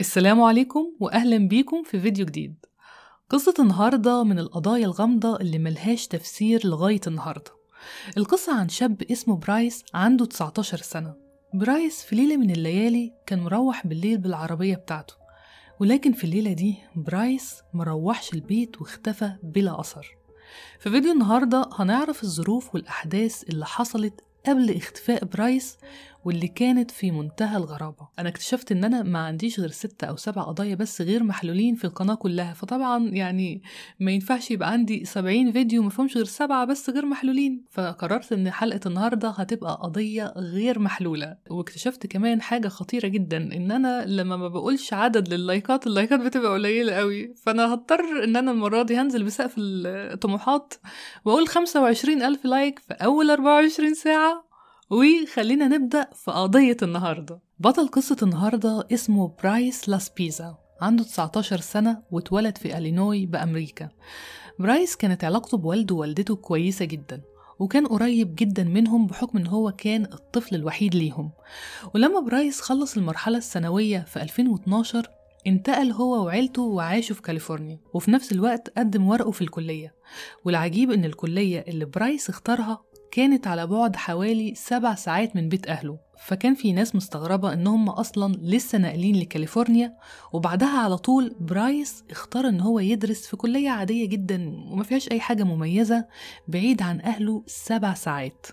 السلام عليكم وأهلا بيكم في فيديو جديد قصة النهاردة من القضايا الغامضة اللي ملهاش تفسير لغاية النهاردة القصة عن شاب اسمه برايس عنده 19 سنة برايس في ليلة من الليالي كان مروح بالليل بالعربية بتاعته ولكن في الليلة دي برايس مروحش البيت واختفى بلا أثر في فيديو النهاردة هنعرف الظروف والأحداث اللي حصلت قبل اختفاء برايس واللي كانت في منتهى الغرابة أنا اكتشفت إن أنا ما عنديش غير ستة أو سبع قضايا بس غير محلولين في القناة كلها فطبعا يعني ما ينفعش يبقى عندي سبعين فيديو مفهومش غير سبعة بس غير محلولين فقررت إن حلقة النهاردة هتبقى قضية غير محلولة واكتشفت كمان حاجة خطيرة جدا إن أنا لما ما بقولش عدد لللايكات اللايكات بتبقى قليلة قوي فأنا هضطر إن أنا المرة دي هنزل بسقف الطموحات وأقول 25 ألف لايك في أول 24 ساعة وخلينا نبدأ في قضية النهاردة بطل قصة النهاردة اسمه برايس لاسبيزا عنده 19 سنة واتولد في ألينوي بأمريكا برايس كانت علاقته بوالده ووالدته كويسة جدا وكان قريب جدا منهم بحكم ان هو كان الطفل الوحيد ليهم ولما برايس خلص المرحلة الثانوية في 2012 انتقل هو وعيلته وعاشوا في كاليفورنيا وفي نفس الوقت قدم ورقه في الكلية والعجيب ان الكلية اللي برايس اختارها كانت على بعد حوالي سبع ساعات من بيت أهله فكان في ناس مستغربة إنهم أصلا لسه ناقلين لكاليفورنيا وبعدها على طول برايس اختار إن هو يدرس في كلية عادية جدا وما فيهاش أي حاجة مميزة بعيد عن أهله سبع ساعات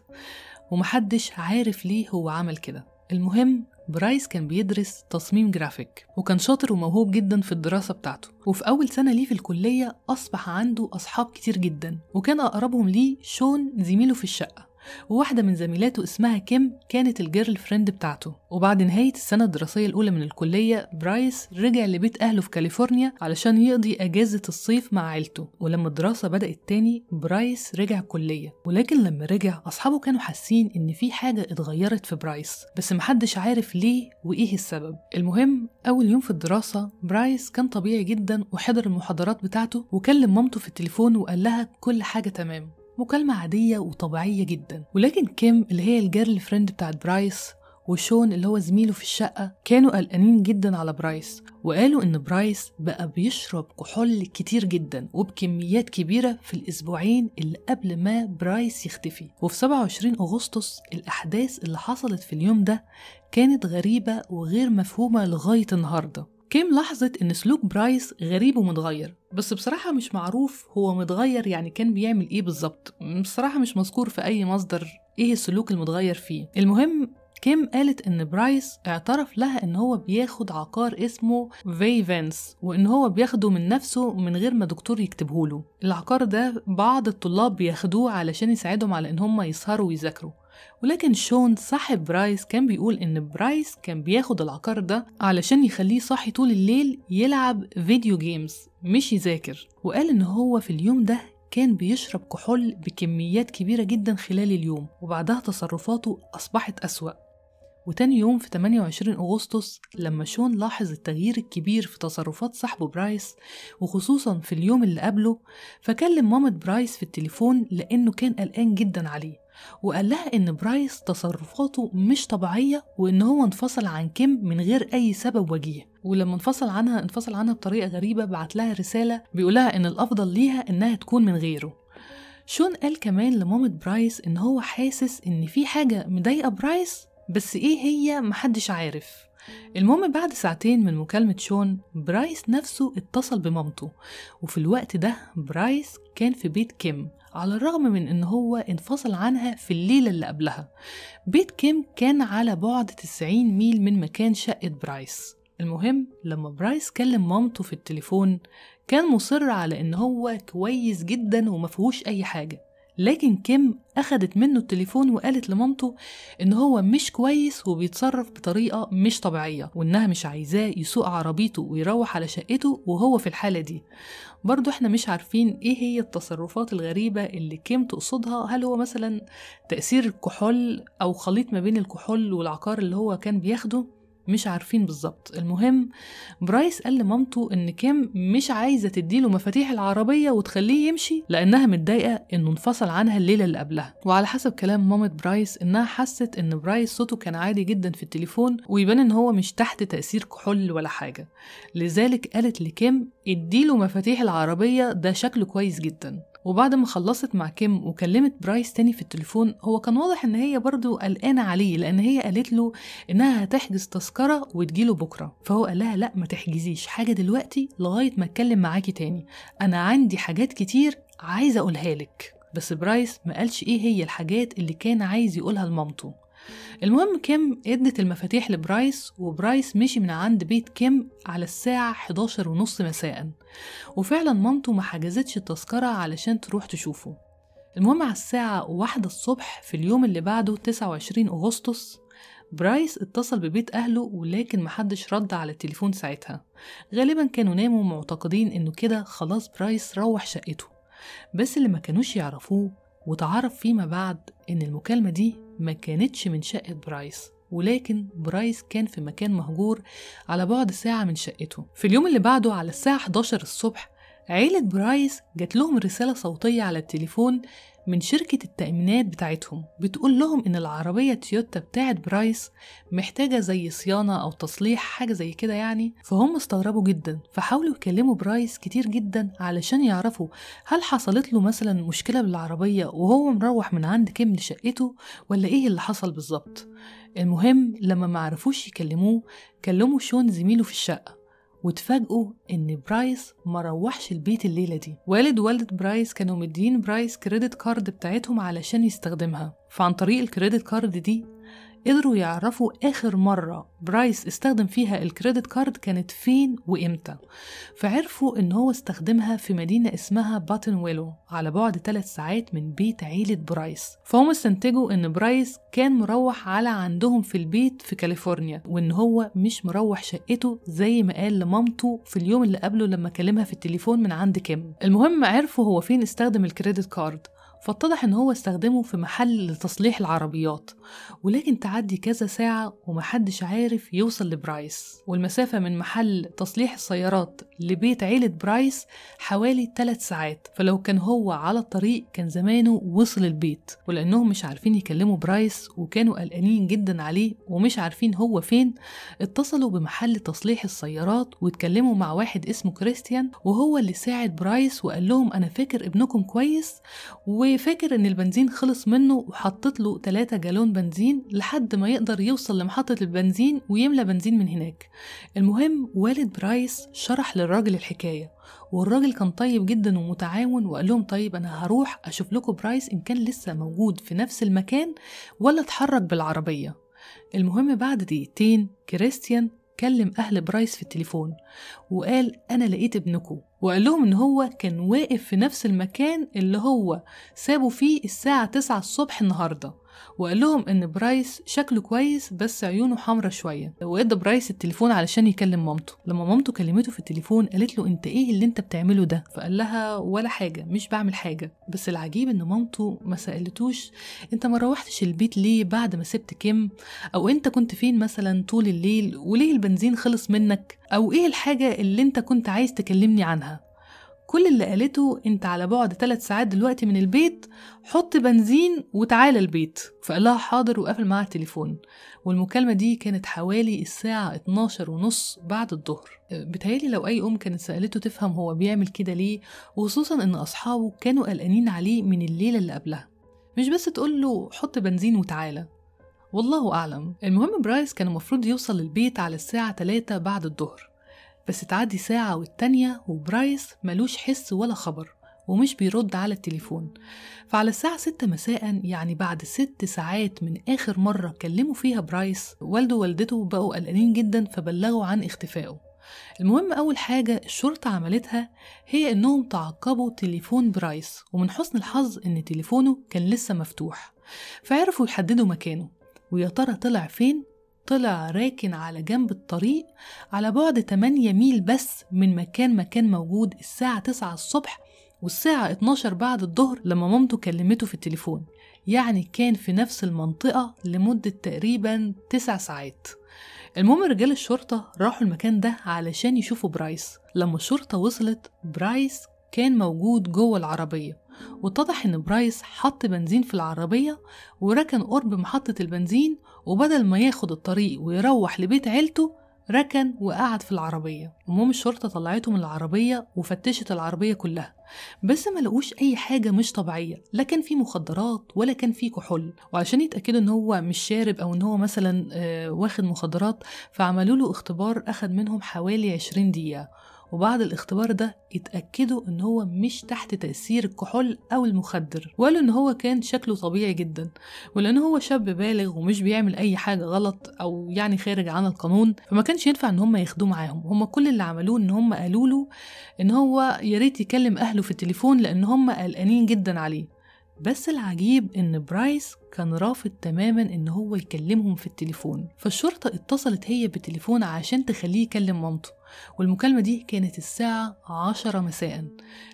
ومحدش عارف ليه هو عمل كده المهم برايس كان بيدرس تصميم جرافيك وكان شاطر وموهوب جدا في الدراسة بتاعته وفي أول سنة ليه في الكلية أصبح عنده أصحاب كتير جدا وكان أقربهم ليه شون زميله في الشقة وواحدة من زميلاته اسمها كيم كانت الجيرل فريند بتاعته وبعد نهاية السنة الدراسية الأولى من الكلية برايس رجع لبيت أهله في كاليفورنيا علشان يقضي أجازة الصيف مع عيلته ولما الدراسة بدأت تاني برايس رجع الكلية ولكن لما رجع أصحابه كانوا حاسين إن في حاجة اتغيرت في برايس بس محدش عارف ليه وإيه السبب المهم أول يوم في الدراسة برايس كان طبيعي جدا وحضر المحاضرات بتاعته وكلم مامته في التليفون وقال لها كل حاجة تمام مكالمة عادية وطبيعية جدا ولكن كيم اللي هي الجيرل فريند بتاعت برايس وشون اللي هو زميله في الشقة كانوا قلقانين جدا على برايس وقالوا إن برايس بقى بيشرب كحول كتير جدا وبكميات كبيرة في الأسبوعين اللي قبل ما برايس يختفي وفي 27 أغسطس الأحداث اللي حصلت في اليوم ده كانت غريبة وغير مفهومة لغاية النهاردة كيم لاحظت إن سلوك برايس غريب ومتغير بس بصراحة مش معروف هو متغير يعني كان بيعمل إيه بالظبط بصراحة مش مذكور في أي مصدر إيه السلوك المتغير فيه المهم كيم قالت إن برايس اعترف لها إن هو بياخد عقار اسمه فانس وإن هو بياخده من نفسه من غير ما دكتور يكتبهوله العقار ده بعض الطلاب بياخدوه علشان يساعدهم على إن هم يسهروا ويذاكروا ولكن شون صاحب برايس كان بيقول إن برايس كان بياخد العقار ده علشان يخليه صاحي طول الليل يلعب فيديو جيمز مش يذاكر وقال إن هو في اليوم ده كان بيشرب كحول بكميات كبيرة جدا خلال اليوم وبعدها تصرفاته أصبحت أسوأ وتاني يوم في 28 أغسطس لما شون لاحظ التغيير الكبير في تصرفات صاحبه برايس وخصوصا في اليوم اللي قبله فكلم مامة برايس في التليفون لأنه كان قلقان جدا عليه وقال لها إن برايس تصرفاته مش طبيعية وإن هو انفصل عن كيم من غير أي سبب وجيه ولما انفصل عنها انفصل عنها بطريقة غريبة بعت لها رسالة بيقولها إن الأفضل ليها إنها تكون من غيره شون قال كمان لمامة برايس إن هو حاسس إن في حاجة مضايقة برايس بس إيه هي محدش عارف المهم بعد ساعتين من مكالمة شون برايس نفسه اتصل بمامته وفي الوقت ده برايس كان في بيت كيم على الرغم من ان هو انفصل عنها في الليله اللي قبلها بيت كيم كان على بعد 90 ميل من مكان شقه برايس المهم لما برايس كلم مامته في التليفون كان مصر على ان هو كويس جدا ومفيهوش اي حاجه لكن كيم أخدت منه التليفون وقالت لمامته إن هو مش كويس وبيتصرف بطريقة مش طبيعية وإنها مش عايزاه يسوق عربيته ويروح على شقته وهو في الحالة دي برضه إحنا مش عارفين إيه هي التصرفات الغريبة اللي كيم تقصدها هل هو مثلا تأثير الكحول أو خليط ما بين الكحول والعقار اللي هو كان بياخده مش عارفين بالظبط المهم برايس قال لمامته ان كيم مش عايزه تديله مفاتيح العربيه وتخليه يمشي لانها متضايقه انه انفصل عنها الليله اللي قبلها وعلى حسب كلام مامة برايس انها حست ان برايس صوته كان عادي جدا في التليفون ويبان ان هو مش تحت تاثير كحول ولا حاجه لذلك قالت لكيم اديله مفاتيح العربيه ده شكله كويس جدا وبعد ما خلصت مع كيم وكلمت برايس تاني في التليفون هو كان واضح ان هي برضه قلقانه عليه لان هي قالت له انها هتحجز تذكره وتجيله بكره فهو قال لها لا ما تحجزيش حاجه دلوقتي لغايه ما اتكلم معاكي تاني انا عندي حاجات كتير عايزه اقولها لك بس برايس ما قالش ايه هي الحاجات اللي كان عايز يقولها لمامته المهم كيم ادت المفاتيح لبرايس وبرايس مشي من عند بيت كيم على الساعة 11 ونص مساء وفعلا مامته ما حجزتش التذكرة علشان تروح تشوفه المهم على الساعة واحدة الصبح في اليوم اللي بعده 29 أغسطس برايس اتصل ببيت أهله ولكن محدش رد على التليفون ساعتها غالبا كانوا ناموا معتقدين إنه كده خلاص برايس روح شقته بس اللي ما كانوش يعرفوه وتعرف فيما بعد إن المكالمة دي ما كانتش من شقة برايس ولكن برايس كان في مكان مهجور على بعد ساعة من شقته في اليوم اللي بعده على الساعة 11 الصبح عيلة برايس جات لهم رسالة صوتية على التليفون من شركة التأمينات بتاعتهم بتقول لهم إن العربية تويوتا بتاعت برايس محتاجة زي صيانة أو تصليح حاجة زي كده يعني فهم استغربوا جدا فحاولوا يكلموا برايس كتير جدا علشان يعرفوا هل حصلت له مثلا مشكلة بالعربية وهو مروح من عند كيم لشقته ولا إيه اللي حصل بالظبط المهم لما معرفوش يكلموه كلموا شون زميله في الشقة وتفاجئوا إن برايس ما روحش البيت الليلة دي والد والدة برايس كانوا مدين برايس كريدت كارد بتاعتهم علشان يستخدمها فعن طريق الكريدت كارد دي قدروا يعرفوا آخر مرة برايس استخدم فيها الكريدت كارد كانت فين وإمتى فعرفوا إن هو استخدمها في مدينة اسمها باتن ويلو على بعد 3 ساعات من بيت عيلة برايس فهم استنتجوا إن برايس كان مروح على عندهم في البيت في كاليفورنيا وإن هو مش مروح شقته زي ما قال لمامته في اليوم اللي قبله لما كلمها في التليفون من عند كيم المهم عرفوا هو فين استخدم الكريدت كارد فاتضح إن هو استخدمه في محل لتصليح العربيات ولكن تعدي كذا ساعة ومحدش عارف يوصل لبرايس والمسافة من محل تصليح السيارات لبيت عيلة برايس حوالي 3 ساعات فلو كان هو على الطريق كان زمانه وصل البيت ولأنهم مش عارفين يكلموا برايس وكانوا قلقانين جدا عليه ومش عارفين هو فين اتصلوا بمحل تصليح السيارات واتكلموا مع واحد اسمه كريستيان وهو اللي ساعد برايس وقال لهم أنا فاكر ابنكم كويس و فاكر إن البنزين خلص منه وحطت له 3 جالون بنزين لحد ما يقدر يوصل لمحطة البنزين ويملى بنزين من هناك المهم والد برايس شرح للراجل الحكاية والراجل كان طيب جدا ومتعاون وقال لهم طيب أنا هروح أشوف لكم برايس إن كان لسه موجود في نفس المكان ولا اتحرك بالعربية المهم بعد دقيقتين كريستيان كلم أهل برايس في التليفون وقال أنا لقيت ابنكم وقال لهم إن هو كان واقف في نفس المكان اللي هو سابه فيه الساعة تسعة الصبح النهاردة وقال لهم ان برايس شكله كويس بس عيونه حمرة شوية وادى برايس التليفون علشان يكلم مامته لما مامته كلمته في التليفون قالت له انت ايه اللي انت بتعمله ده فقال لها ولا حاجة مش بعمل حاجة بس العجيب ان مامته ما سألتوش انت ما روحتش البيت ليه بعد ما سبت كيم او انت كنت فين مثلا طول الليل وليه البنزين خلص منك او ايه الحاجة اللي انت كنت عايز تكلمني عنها كل اللي قالته انت على بعد ثلاث ساعات دلوقتي من البيت حط بنزين وتعالى البيت فقال لها حاضر وقفل معاها التليفون والمكالمة دي كانت حوالي الساعة 12 ونص بعد الظهر بتهيالي لو أي أم كانت سألته تفهم هو بيعمل كده ليه وخصوصا إن أصحابه كانوا قلقانين عليه من الليلة اللي قبلها مش بس تقول له حط بنزين وتعالى والله أعلم المهم برايس كان المفروض يوصل البيت على الساعة 3 بعد الظهر بس تعدي ساعة والتانية وبرايس ملوش حس ولا خبر ومش بيرد على التليفون فعلى الساعة ستة مساء يعني بعد ست ساعات من آخر مرة كلموا فيها برايس والده ووالدته بقوا قلقانين جدا فبلغوا عن اختفائه المهم أول حاجة الشرطة عملتها هي إنهم تعقبوا تليفون برايس ومن حسن الحظ إن تليفونه كان لسه مفتوح فعرفوا يحددوا مكانه ويا ترى طلع فين طلع راكن على جنب الطريق على بعد 8 ميل بس من مكان ما كان موجود الساعة 9 الصبح والساعة 12 بعد الظهر لما مامته كلمته في التليفون يعني كان في نفس المنطقة لمدة تقريبا 9 ساعات المهم رجال الشرطة راحوا المكان ده علشان يشوفوا برايس لما الشرطة وصلت برايس كان موجود جوه العربية واتضح إن برايس حط بنزين في العربية وركن قرب محطة البنزين وبدل ما ياخد الطريق ويروح لبيت عيلته ركن وقعد في العربية المهم الشرطة طلعته من العربية وفتشت العربية كلها بس ما لقوش أي حاجة مش طبيعية لا كان في مخدرات ولا كان في كحول وعشان يتأكدوا إن هو مش شارب أو إن هو مثلا آه، واخد مخدرات فعملوا له اختبار أخد منهم حوالي 20 دقيقة وبعد الاختبار ده اتأكدوا إن هو مش تحت تأثير الكحول أو المخدر وقالوا إن هو كان شكله طبيعي جدا ولأن هو شاب بالغ ومش بيعمل أي حاجة غلط أو يعني خارج عن القانون فما كانش ينفع إن هم ياخدوه معاهم هم كل اللي عملوه إن هم قالوا له إن هو يا ريت يكلم أهله في التليفون لأن هم قلقانين جدا عليه بس العجيب إن برايس كان رافض تماما إن هو يكلمهم في التليفون فالشرطة اتصلت هي بالتليفون عشان تخليه يكلم مامته والمكالمة دي كانت الساعة عشرة مساء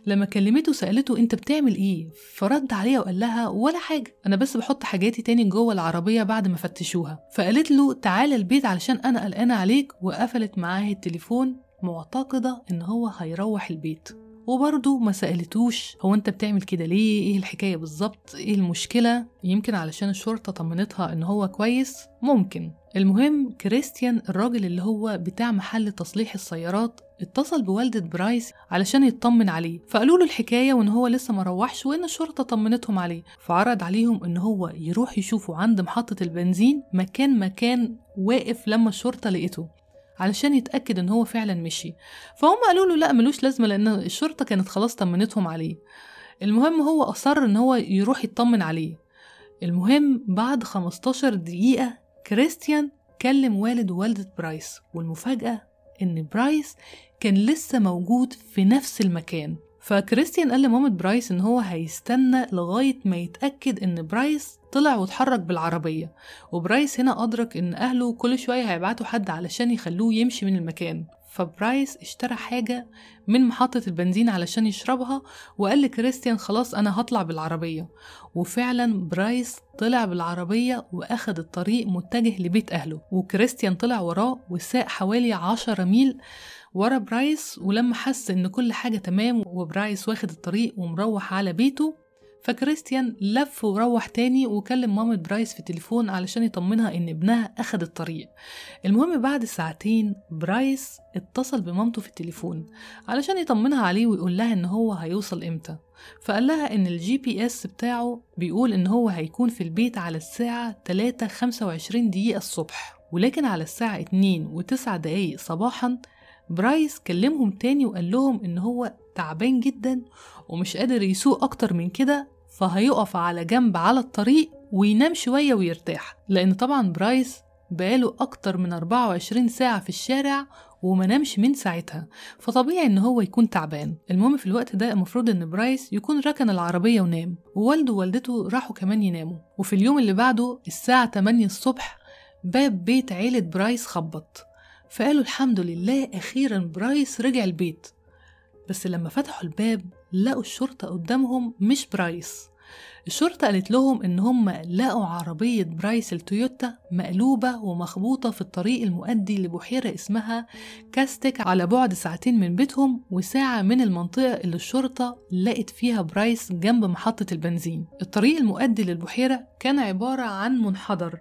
لما كلمته سألته أنت بتعمل إيه؟ فرد عليها وقال لها ولا حاجة أنا بس بحط حاجاتي تاني جوه العربية بعد ما فتشوها فقالت له تعالى البيت علشان أنا قلقانة عليك وقفلت معاه التليفون معتقدة إن هو هيروح البيت وبرضه ما سألتوش هو أنت بتعمل كده ليه؟ إيه الحكاية بالظبط؟ إيه المشكلة؟ يمكن علشان الشرطة طمنتها إن هو كويس؟ ممكن المهم كريستيان الراجل اللي هو بتاع محل تصليح السيارات اتصل بوالدة برايس علشان يطمن عليه فقالوا له الحكاية وان هو لسه ما روحش وان الشرطة طمنتهم عليه فعرض عليهم ان هو يروح يشوفه عند محطة البنزين مكان مكان واقف لما الشرطة لقيته علشان يتأكد ان هو فعلا مشي فهم قالوا له لا ملوش لازمة لان الشرطة كانت خلاص طمنتهم عليه المهم هو أصر ان هو يروح يطمن عليه المهم بعد 15 دقيقة كريستيان كلم والد ووالدة برايس والمفاجأة إن برايس كان لسه موجود في نفس المكان فكريستيان قال لمامة برايس إن هو هيستنى لغاية ما يتأكد إن برايس طلع واتحرك بالعربية وبرايس هنا أدرك إن أهله كل شوية هيبعتوا حد علشان يخلوه يمشي من المكان فبرايس اشترى حاجة من محطة البنزين علشان يشربها وقال لكريستيان خلاص أنا هطلع بالعربية وفعلا برايس طلع بالعربية وأخد الطريق متجه لبيت أهله وكريستيان طلع وراه وساق حوالي عشرة ميل ورا برايس ولما حس إن كل حاجة تمام وبرايس واخد الطريق ومروح على بيته فكريستيان لف وروح تاني وكلم مامة برايس في التليفون علشان يطمنها إن ابنها أخد الطريق المهم بعد ساعتين برايس اتصل بمامته في التليفون علشان يطمنها عليه ويقول لها إن هو هيوصل إمتى فقال لها إن الجي بي إس بتاعه بيقول إن هو هيكون في البيت على الساعة 3:25 دقيقة الصبح ولكن على الساعة 2 وتسع دقايق صباحا برايس كلمهم تاني وقال لهم إن هو تعبان جدا ومش قادر يسوق أكتر من كده فهيقف على جنب على الطريق وينام شوية ويرتاح لأن طبعا برايس بقاله أكتر من 24 ساعة في الشارع وما نامش من ساعتها فطبيعي ان هو يكون تعبان المهم في الوقت ده المفروض ان برايس يكون ركن العربية ونام ووالده ووالدته راحوا كمان يناموا وفي اليوم اللي بعده الساعة 8 الصبح باب بيت عيلة برايس خبط فقالوا الحمد لله أخيرا برايس رجع البيت بس لما فتحوا الباب لقوا الشرطة قدامهم مش برايس الشرطة قالت لهم إن هم لقوا عربية برايس التويوتا مقلوبة ومخبوطة في الطريق المؤدي لبحيرة اسمها كاستك على بعد ساعتين من بيتهم وساعة من المنطقة اللي الشرطة لقت فيها برايس جنب محطة البنزين الطريق المؤدي للبحيرة كان عبارة عن منحدر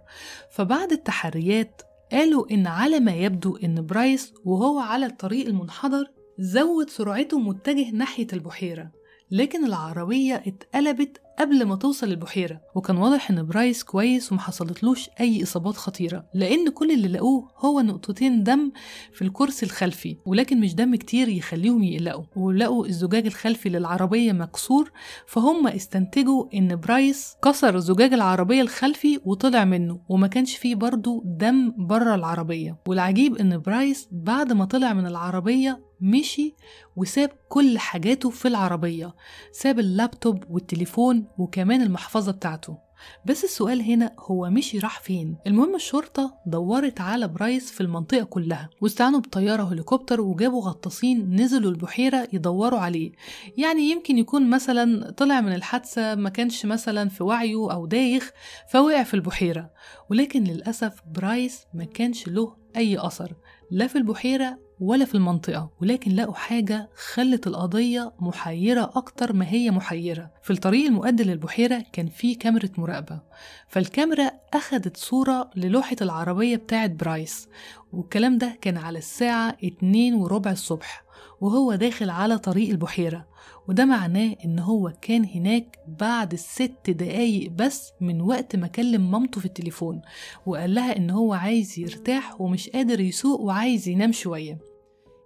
فبعد التحريات قالوا إن على ما يبدو إن برايس وهو على الطريق المنحدر زود سرعته متجه ناحية البحيرة لكن العربية اتقلبت قبل ما توصل البحيرة وكان واضح إن برايس كويس ومحصلتلوش أي إصابات خطيرة لأن كل اللي لقوه هو نقطتين دم في الكرسي الخلفي ولكن مش دم كتير يخليهم يقلقوا ولقوا الزجاج الخلفي للعربية مكسور فهم استنتجوا إن برايس كسر زجاج العربية الخلفي وطلع منه وما كانش فيه برضه دم بره العربية والعجيب إن برايس بعد ما طلع من العربية مشي وساب كل حاجاته في العربية ساب اللابتوب والتليفون وكمان المحفظة بتاعته بس السؤال هنا هو مشي راح فين المهم الشرطة دورت على برايس في المنطقة كلها واستعانوا بطيارة هليكوبتر وجابوا غطاسين نزلوا البحيرة يدوروا عليه يعني يمكن يكون مثلا طلع من الحادثة ما كانش مثلا في وعيه أو دايخ فوقع في البحيرة ولكن للأسف برايس ما كانش له أي أثر لا في البحيرة ولا في المنطقة ولكن لقوا حاجة خلت القضية محيرة أكتر ما هي محيرة في الطريق المؤدي للبحيرة كان في كاميرا مراقبة فالكاميرا أخدت صورة للوحة العربية بتاعة برايس والكلام ده كان على الساعة اتنين وربع الصبح وهو داخل على طريق البحيرة وده معناه إن هو كان هناك بعد الست دقايق بس من وقت ما كلم مامته في التليفون وقال لها إن هو عايز يرتاح ومش قادر يسوق وعايز ينام شوية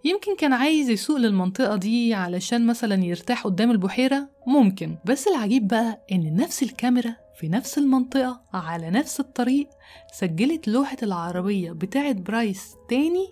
يمكن كان عايز يسوق للمنطقة دي علشان مثلا يرتاح قدام البحيرة ممكن بس العجيب بقى إن نفس الكاميرا في نفس المنطقة على نفس الطريق سجلت لوحة العربية بتاعة برايس تاني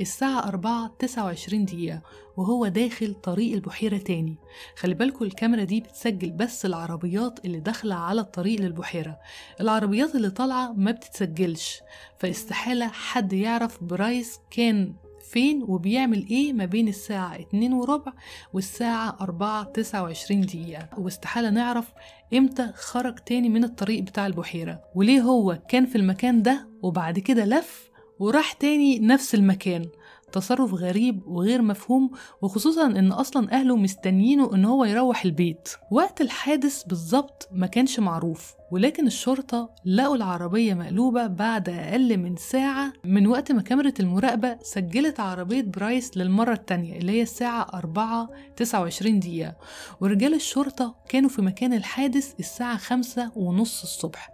الساعة 4 29 دقيقة وهو داخل طريق البحيرة تاني خلي بالكم الكاميرا دي بتسجل بس العربيات اللي داخلة على الطريق للبحيرة العربيات اللي طالعة ما بتتسجلش فاستحالة حد يعرف برايس كان فين وبيعمل ايه ما بين الساعة اتنين وربع والساعة اربعة تسعة وعشرين دقيقة واستحالة نعرف امتى خرج تاني من الطريق بتاع البحيرة وليه هو كان في المكان ده وبعد كده لف وراح تاني نفس المكان تصرف غريب وغير مفهوم وخصوصا ان اصلا اهله مستنيينه ان هو يروح البيت وقت الحادث بالظبط ما كانش معروف ولكن الشرطة لقوا العربية مقلوبة بعد أقل من ساعة من وقت ما كاميرا المراقبة سجلت عربية برايس للمرة التانية اللي هي الساعة 4 29 دقيقة ورجال الشرطة كانوا في مكان الحادث الساعة 5 ونص الصبح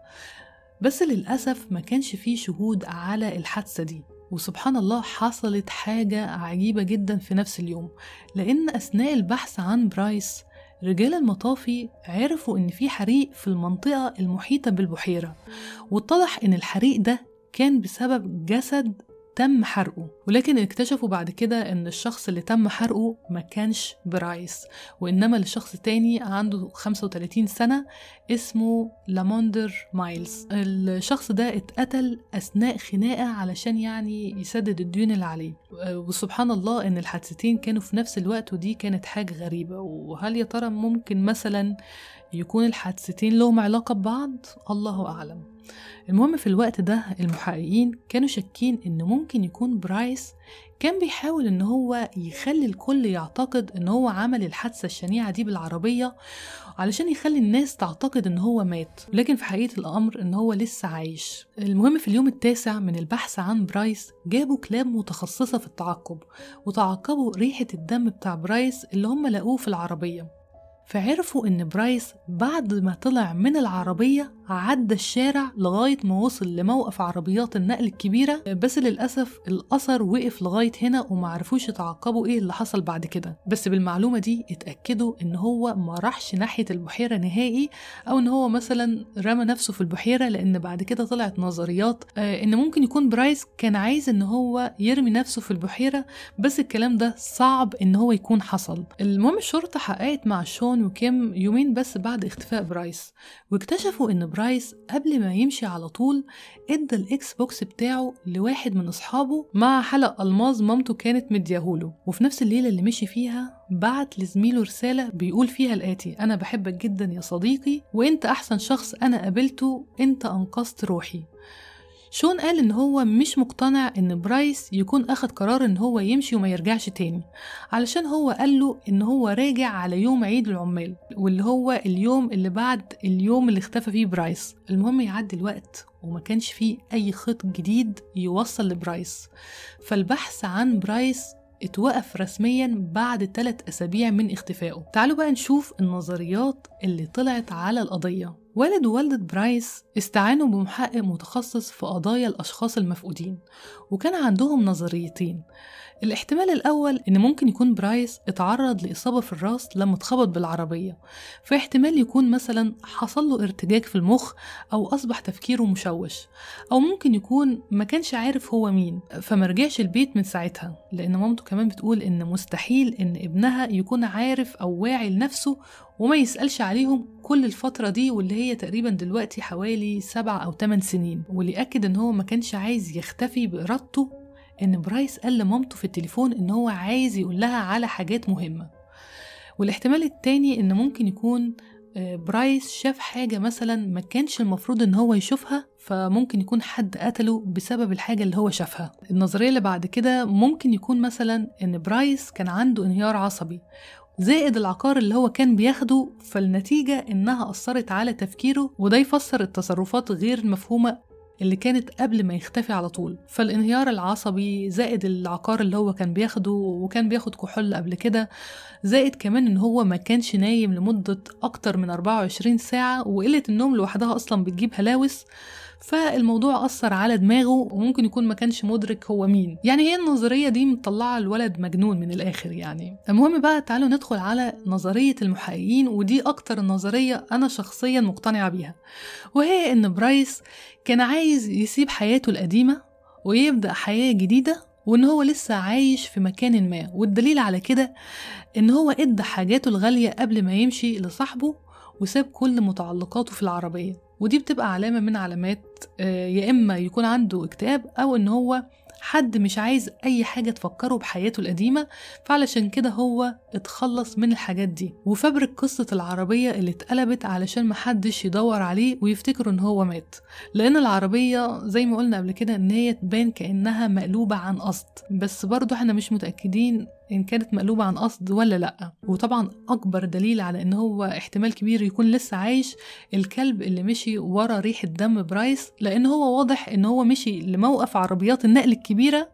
بس للأسف ما كانش فيه شهود على الحادثة دي وسبحان الله حصلت حاجة عجيبة جدا في نفس اليوم لأن أثناء البحث عن برايس رجال المطافي عرفوا إن في حريق في المنطقة المحيطة بالبحيرة واتضح إن الحريق ده كان بسبب جسد تم حرقه ولكن اكتشفوا بعد كده ان الشخص اللي تم حرقه ما كانش برايس وانما لشخص تاني عنده 35 سنة اسمه لاموندر مايلز الشخص ده اتقتل اثناء خناقة علشان يعني يسدد الديون اللي عليه وسبحان الله ان الحادثتين كانوا في نفس الوقت ودي كانت حاجة غريبة وهل يا ترى ممكن مثلا يكون الحادثتين لهم علاقة ببعض الله أعلم المهم في الوقت ده المحققين كانوا شاكين إن ممكن يكون برايس كان بيحاول إن هو يخلي الكل يعتقد إن هو عمل الحادثة الشنيعة دي بالعربية علشان يخلي الناس تعتقد إن هو مات لكن في حقيقة الأمر إن هو لسه عايش المهم في اليوم التاسع من البحث عن برايس جابوا كلاب متخصصة في التعقب وتعقبوا ريحة الدم بتاع برايس اللي هم لقوه في العربية فعرفوا إن برايس بعد ما طلع من العربية عدى الشارع لغاية ما وصل لموقف عربيات النقل الكبيرة بس للأسف الأثر وقف لغاية هنا ومعرفوش يتعقبوا إيه اللي حصل بعد كده بس بالمعلومة دي اتأكدوا إن هو ما راحش ناحية البحيرة نهائي أو إن هو مثلا رمى نفسه في البحيرة لأن بعد كده طلعت نظريات آه، إن ممكن يكون برايس كان عايز إن هو يرمي نفسه في البحيرة بس الكلام ده صعب إن هو يكون حصل المهم الشرطة حققت مع شون جون وكيم يومين بس بعد اختفاء برايس واكتشفوا إن برايس قبل ما يمشي على طول إدى الإكس بوكس بتاعه لواحد من أصحابه مع حلق ألماظ مامته كانت مدياهوله وفي نفس الليلة اللي مشي فيها بعت لزميله رسالة بيقول فيها الآتي أنا بحبك جدا يا صديقي وإنت أحسن شخص أنا قابلته إنت أنقذت روحي شون قال إن هو مش مقتنع إن برايس يكون أخد قرار إن هو يمشي وما يرجعش تاني علشان هو قال له إن هو راجع على يوم عيد العمال واللي هو اليوم اللي بعد اليوم اللي اختفى فيه برايس المهم يعدي الوقت وما كانش فيه أي خط جديد يوصل لبرايس فالبحث عن برايس اتوقف رسميا بعد ثلاث أسابيع من اختفائه تعالوا بقى نشوف النظريات اللي طلعت على القضية والد ووالدة برايس استعانوا بمحقق متخصص في قضايا الأشخاص المفقودين وكان عندهم نظريتين الاحتمال الأول إن ممكن يكون برايس اتعرض لإصابة في الراس لما اتخبط بالعربية في احتمال يكون مثلا حصل له ارتجاج في المخ أو أصبح تفكيره مشوش أو ممكن يكون ما كانش عارف هو مين فمرجعش البيت من ساعتها لأن مامته كمان بتقول إن مستحيل إن ابنها يكون عارف أو واعي لنفسه وما يسألش عليهم كل الفترة دي واللي هي تقريبا دلوقتي حوالي سبع أو ثمان سنين واللي أكد إن هو ما كانش عايز يختفي بإرادته إن برايس قال لمامته في التليفون إن هو عايز يقول لها على حاجات مهمة والاحتمال التاني إن ممكن يكون آه، برايس شاف حاجة مثلا ما كانش المفروض إن هو يشوفها فممكن يكون حد قتله بسبب الحاجة اللي هو شافها النظرية اللي بعد كده ممكن يكون مثلا إن برايس كان عنده انهيار عصبي زائد العقار اللي هو كان بياخده فالنتيجة إنها أثرت على تفكيره وده يفسر التصرفات غير المفهومة اللي كانت قبل ما يختفي على طول فالانهيار العصبي زائد العقار اللي هو كان بياخده وكان بياخد كحول قبل كده زائد كمان ان هو ما كانش نايم لمدة اكتر من 24 ساعة وقلة النوم لوحدها اصلا بتجيب هلاوس فالموضوع أثر على دماغه وممكن يكون ما كانش مدرك هو مين يعني هي النظرية دي مطلعة الولد مجنون من الآخر يعني المهم بقى تعالوا ندخل على نظرية المحققين ودي أكتر نظرية أنا شخصيا مقتنعة بيها وهي إن برايس كان عايز يسيب حياته القديمة ويبدأ حياة جديدة وإن هو لسه عايش في مكان ما والدليل على كده إن هو إدى حاجاته الغالية قبل ما يمشي لصاحبه وساب كل متعلقاته في العربية ودي بتبقى علامة من علامات آه، يا إما يكون عنده اكتئاب أو إن هو حد مش عايز أي حاجة تفكره بحياته القديمة فعلشان كده هو اتخلص من الحاجات دي وفبرك قصة العربية اللي اتقلبت علشان محدش يدور عليه ويفتكر إن هو مات لأن العربية زي ما قلنا قبل كده إن هي تبان كأنها مقلوبة عن قصد بس برضه احنا مش متأكدين إن كانت مقلوبة عن قصد ولا لأ وطبعا أكبر دليل على إن هو احتمال كبير يكون لسه عايش الكلب اللي مشي ورا ريحة دم برايس لأن هو واضح إن هو مشي لموقف عربيات النقل الكبيرة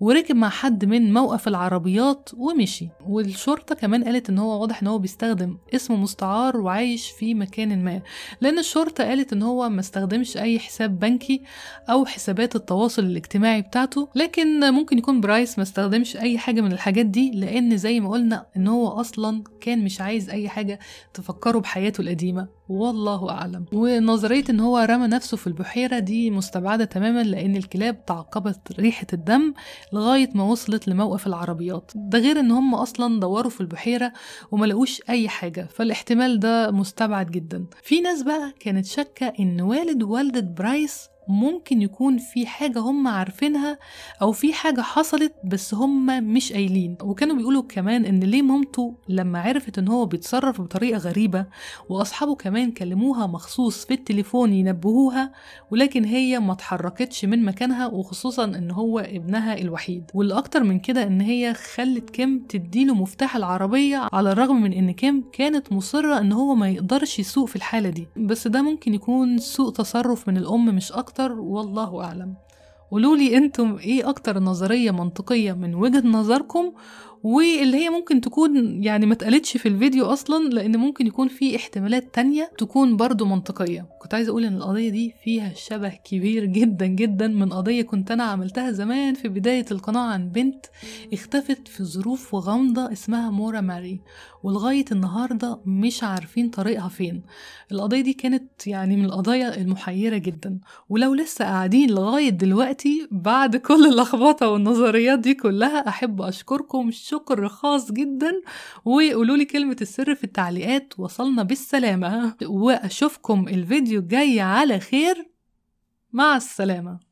وركب مع حد من موقف العربيات ومشي والشرطة كمان قالت ان هو واضح ان هو بيستخدم اسم مستعار وعايش في مكان ما لان الشرطة قالت ان هو ما استخدمش اي حساب بنكي او حسابات التواصل الاجتماعي بتاعته لكن ممكن يكون برايس ما استخدمش اي حاجة من الحاجات دي لان زي ما قلنا ان هو اصلا كان مش عايز اي حاجة تفكره بحياته القديمة والله أعلم ونظرية إن هو رمى نفسه في البحيرة دي مستبعدة تماما لأن الكلاب تعقبت ريحة الدم لغاية ما وصلت لموقف العربيات ده غير إن هم أصلا دوروا في البحيرة وما لقوش أي حاجة فالاحتمال ده مستبعد جدا في ناس بقى كانت شاكة إن والد والدة برايس ممكن يكون في حاجة هم عارفينها أو في حاجة حصلت بس هم مش قايلين وكانوا بيقولوا كمان إن ليه مامته لما عرفت إن هو بيتصرف بطريقة غريبة وأصحابه كمان كلموها مخصوص في التليفون ينبهوها ولكن هي ما اتحركتش من مكانها وخصوصا إن هو ابنها الوحيد والأكتر من كده إن هي خلت كيم تديله مفتاح العربية على الرغم من إن كيم كانت مصرة إن هو ما يقدرش يسوق في الحالة دي بس ده ممكن يكون سوء تصرف من الأم مش أكتر أكتر والله أعلم قولولي أنتم إيه أكتر نظرية منطقية من وجهة نظركم واللي هي ممكن تكون يعني ما اتقالتش في الفيديو اصلا لان ممكن يكون في احتمالات تانية تكون برضو منطقية كنت عايزة اقول ان القضية دي فيها شبه كبير جدا جدا من قضية كنت انا عملتها زمان في بداية القناة عن بنت اختفت في ظروف غامضة اسمها مورا ماري ولغاية النهاردة مش عارفين طريقها فين القضية دي كانت يعني من القضايا المحيرة جدا ولو لسه قاعدين لغاية دلوقتي بعد كل اللخبطة والنظريات دي كلها أحب أشكركم شكر خاص جدا وقولوا لي كلمة السر في التعليقات وصلنا بالسلامة وأشوفكم الفيديو الجاي على خير مع السلامة